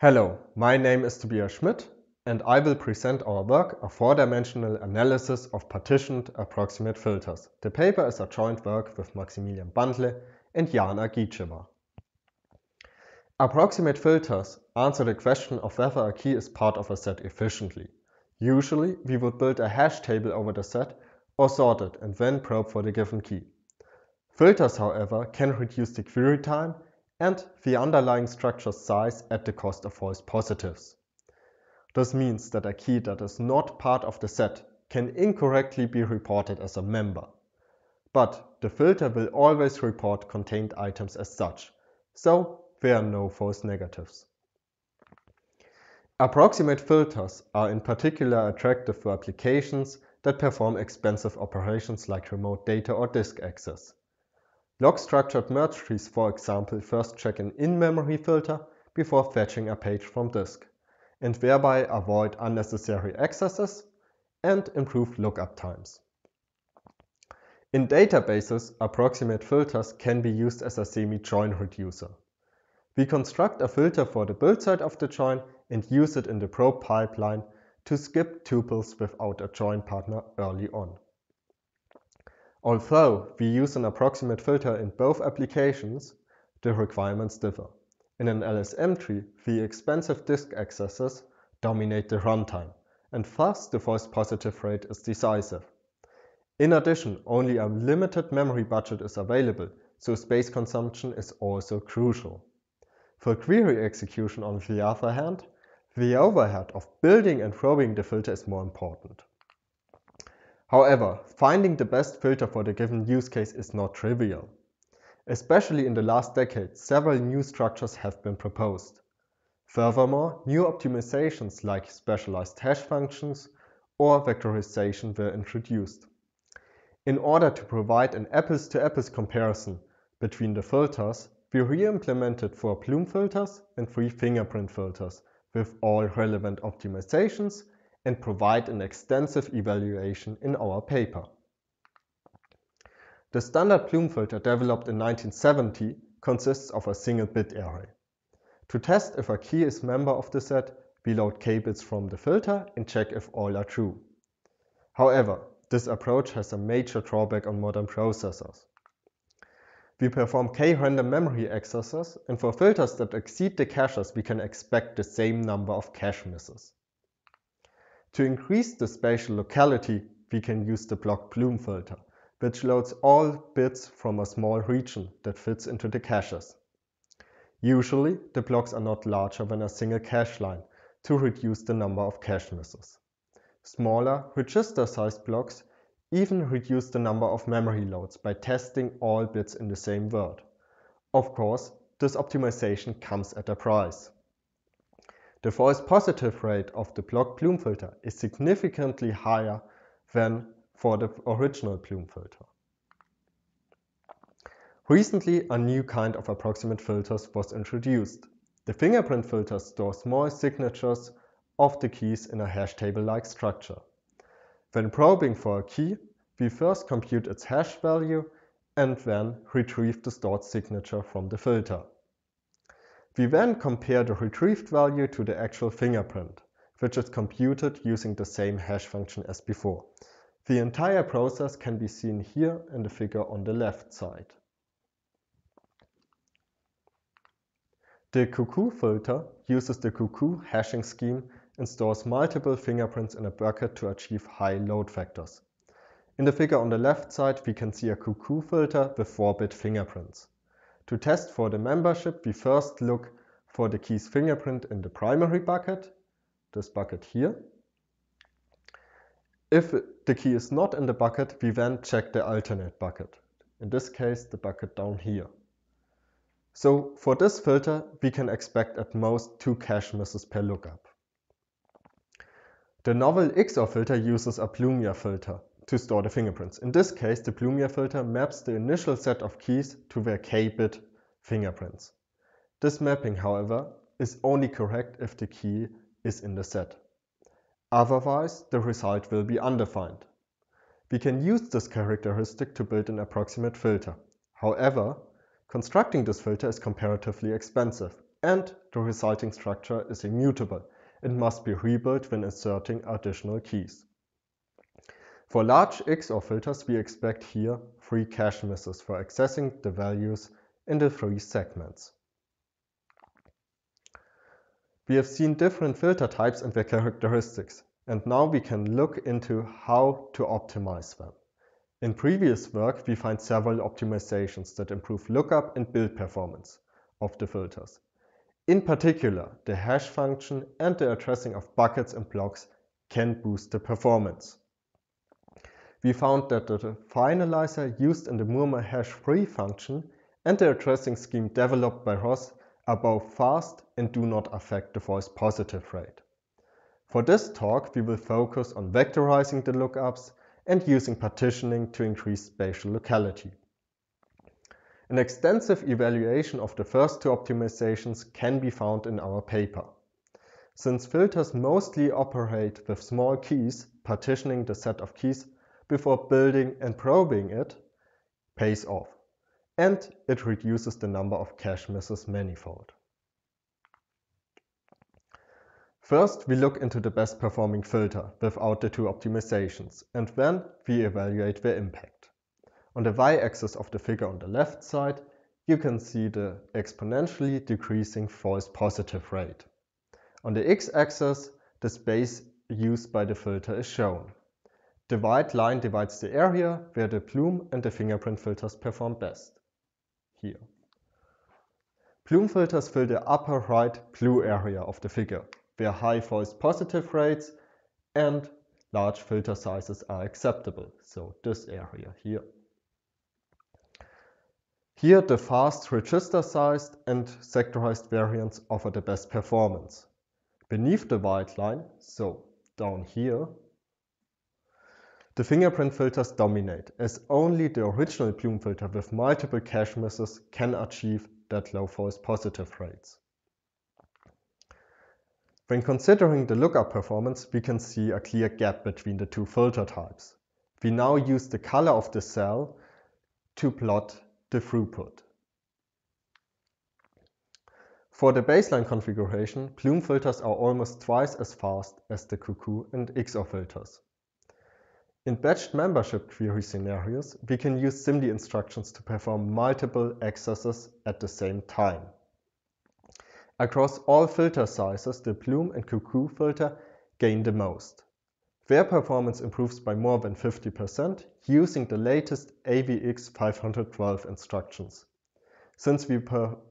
Hello, my name is Tobias Schmidt and I will present our work a four-dimensional analysis of partitioned approximate filters. The paper is a joint work with Maximilian Bandle and Jana Gietschewa. Approximate filters answer the question of whether a key is part of a set efficiently. Usually we would build a hash table over the set or sort it and then probe for the given key. Filters, however, can reduce the query time and the underlying structure size at the cost of false positives. This means that a key that is not part of the set can incorrectly be reported as a member. But the filter will always report contained items as such, so there are no false negatives. Approximate filters are in particular attractive for applications that perform expensive operations like remote data or disk access. Log-structured merge trees for example first check an in-memory filter before fetching a page from disk and thereby avoid unnecessary accesses and improve lookup times. In databases, approximate filters can be used as a semi-join reducer. We construct a filter for the build side of the join and use it in the probe pipeline to skip tuples without a join partner early on. Although we use an approximate filter in both applications, the requirements differ. In an LSM tree, the expensive disk accesses dominate the runtime, and thus the false positive rate is decisive. In addition, only a limited memory budget is available, so space consumption is also crucial. For query execution on the other hand, the overhead of building and probing the filter is more important. However, finding the best filter for the given use case is not trivial. Especially in the last decade, several new structures have been proposed. Furthermore, new optimizations like specialized hash functions or vectorization were introduced. In order to provide an apples-to-apples -apples comparison between the filters, we re-implemented four plume filters and three fingerprint filters with all relevant optimizations and provide an extensive evaluation in our paper. The standard plume filter developed in 1970 consists of a single bit array. To test if a key is member of the set, we load k bits from the filter and check if all are true. However, this approach has a major drawback on modern processors. We perform k random memory accesses and for filters that exceed the caches we can expect the same number of cache misses. To increase the spatial locality, we can use the block bloom filter, which loads all bits from a small region that fits into the caches. Usually, the blocks are not larger than a single cache line to reduce the number of cache misses. Smaller register-sized blocks even reduce the number of memory loads by testing all bits in the same word. Of course, this optimization comes at a price. The false positive rate of the blocked plume filter is significantly higher than for the original plume filter. Recently, a new kind of approximate filters was introduced. The fingerprint filter stores small signatures of the keys in a hash table-like structure. When probing for a key, we first compute its hash value and then retrieve the stored signature from the filter. We then compare the retrieved value to the actual fingerprint, which is computed using the same hash function as before. The entire process can be seen here in the figure on the left side. The cuckoo filter uses the cuckoo hashing scheme and stores multiple fingerprints in a bucket to achieve high load factors. In the figure on the left side, we can see a cuckoo filter with 4-bit fingerprints. To test for the membership, we first look for the key's fingerprint in the primary bucket, this bucket here. If the key is not in the bucket, we then check the alternate bucket, in this case the bucket down here. So for this filter, we can expect at most two cache misses per lookup. The novel XOR filter uses a Plumia filter to store the fingerprints. In this case, the Plumia filter maps the initial set of keys to their k-bit fingerprints. This mapping, however, is only correct if the key is in the set. Otherwise, the result will be undefined. We can use this characteristic to build an approximate filter. However, constructing this filter is comparatively expensive and the resulting structure is immutable and must be rebuilt when inserting additional keys. For large XOR filters, we expect here three cache misses for accessing the values in the three segments. We have seen different filter types and their characteristics, and now we can look into how to optimize them. In previous work, we find several optimizations that improve lookup and build performance of the filters. In particular, the hash function and the addressing of buckets and blocks can boost the performance. We found that the finalizer used in the Murmur hash 3 function and the addressing scheme developed by Ross are both fast and do not affect the voice positive rate. For this talk, we will focus on vectorizing the lookups and using partitioning to increase spatial locality. An extensive evaluation of the first two optimizations can be found in our paper. Since filters mostly operate with small keys, partitioning the set of keys before building and probing it pays off and it reduces the number of cache misses manifold. First, we look into the best performing filter without the two optimizations and then we evaluate their impact. On the y-axis of the figure on the left side, you can see the exponentially decreasing false positive rate. On the x-axis, the space used by the filter is shown. The white line divides the area where the plume and the fingerprint filters perform best here. Plume filters fill the upper right blue area of the figure, where high false positive rates and large filter sizes are acceptable, so this area here. Here the fast register-sized and sectorized variants offer the best performance. Beneath the white line, so down here, the fingerprint filters dominate, as only the original Plume filter with multiple cache misses can achieve that low false positive rates. When considering the lookup performance, we can see a clear gap between the two filter types. We now use the color of the cell to plot the throughput. For the baseline configuration, Plume filters are almost twice as fast as the Cuckoo and XOR filters. In batched membership query scenarios, we can use SIMD instructions to perform multiple accesses at the same time. Across all filter sizes, the Plume and Cuckoo filter gain the most. Their performance improves by more than 50% using the latest AVX 512 instructions. Since we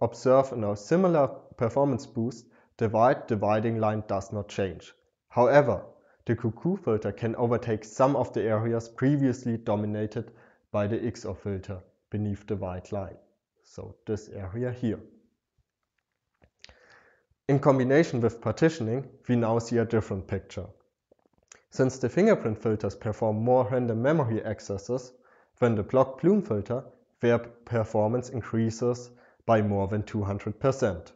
observe a similar performance boost, the wide dividing line does not change. However, the cuckoo filter can overtake some of the areas previously dominated by the XOR filter beneath the white line. So this area here. In combination with partitioning, we now see a different picture. Since the fingerprint filters perform more random memory accesses than the block plume filter, their performance increases by more than 200%.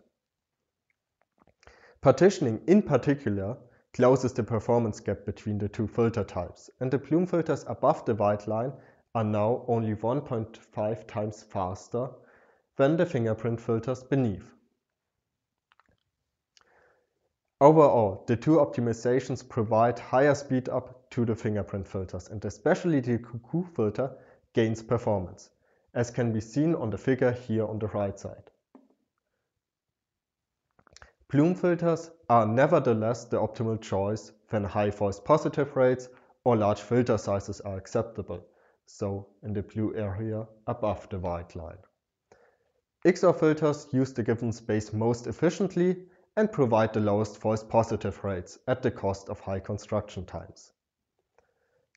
Partitioning in particular closes the performance gap between the two filter types, and the Plume filters above the white line are now only 1.5 times faster than the fingerprint filters beneath. Overall, the two optimizations provide higher speed up to the fingerprint filters and especially the Cuckoo filter gains performance, as can be seen on the figure here on the right side. Plume filters are nevertheless the optimal choice when high false positive rates or large filter sizes are acceptable, so in the blue area above the white line. XOR filters use the given space most efficiently and provide the lowest false positive rates at the cost of high construction times.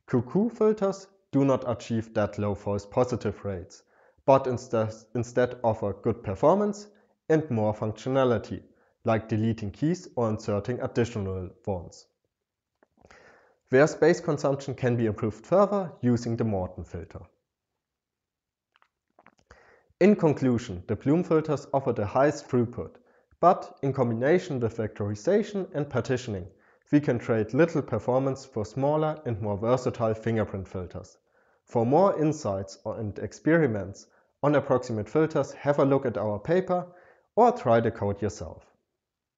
Cuckoo filters do not achieve that low false positive rates, but instead offer good performance and more functionality like deleting keys or inserting additional ones. Where space consumption can be improved further using the Morton filter. In conclusion, the Bloom filters offer the highest throughput, but in combination with vectorization and partitioning, we can trade little performance for smaller and more versatile fingerprint filters. For more insights and experiments on approximate filters, have a look at our paper or try the code yourself.